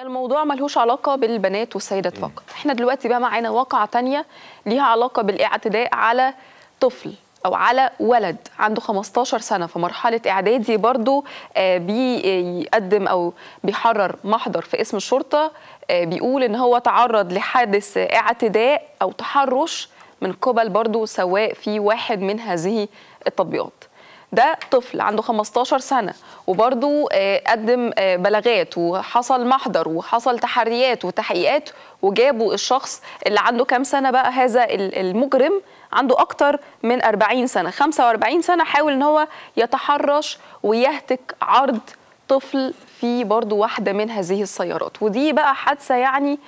الموضوع ملهوش علاقه بالبنات والسيدات فقط احنا دلوقتي بقى معانا واقعه تانية ليها علاقه بالاعتداء على طفل او على ولد عنده 15 سنه في مرحله اعدادي برضو آه، بيقدم او بيحرر محضر في اسم الشرطه آه، بيقول ان هو تعرض لحادث اعتداء او تحرش من قبل برضو سواء في واحد من هذه التطبيقات ده طفل عنده 15 سنة وبرضه آه، قدم آه، بلاغات وحصل محضر وحصل تحريات وتحقيقات وجابوا الشخص اللي عنده كام سنة بقى هذا المجرم عنده أكتر من 40 سنة 45 سنة حاول إن هو يتحرش ويهتك عرض طفل في برضه واحدة من هذه السيارات ودي بقى حادثة يعني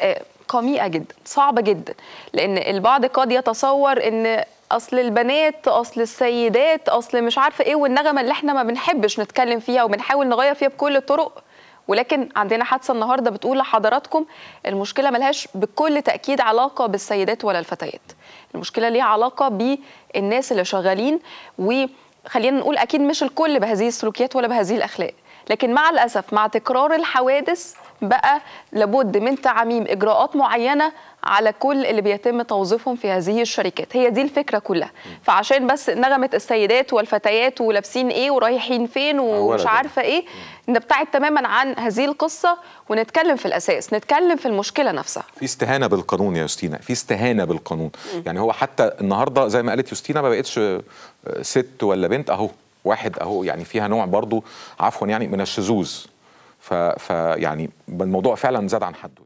آه، قميئة جدا صعبة جدا لأن البعض قد يتصور أن اصل البنات اصل السيدات اصل مش عارفه ايه والنغمه اللي احنا ما بنحبش نتكلم فيها وبنحاول نغير فيها بكل الطرق ولكن عندنا حادثه النهارده بتقول لحضراتكم المشكله ملهاش بكل تاكيد علاقه بالسيدات ولا الفتيات المشكله ليها علاقه بالناس اللي شغالين وخلينا نقول اكيد مش الكل بهذه السلوكيات ولا بهذه الاخلاق لكن مع الأسف مع تكرار الحوادث بقى لابد من تعميم إجراءات معينة على كل اللي بيتم توظيفهم في هذه الشركات هي دي الفكرة كلها فعشان بس نغمة السيدات والفتيات ولابسين إيه ورايحين فين ومش عارفة إيه نبتعد تماما عن هذه القصة ونتكلم في الأساس نتكلم في المشكلة نفسها في استهانة بالقانون يا يوستينا في استهانة بالقانون يعني هو حتى النهاردة زي ما قالت يوستينا ما بقتش آه، ست ولا بنت أهو واحد اهو يعني فيها نوع برضو عفوا يعني من الشذوذ فيعني الموضوع فعلا زاد عن حده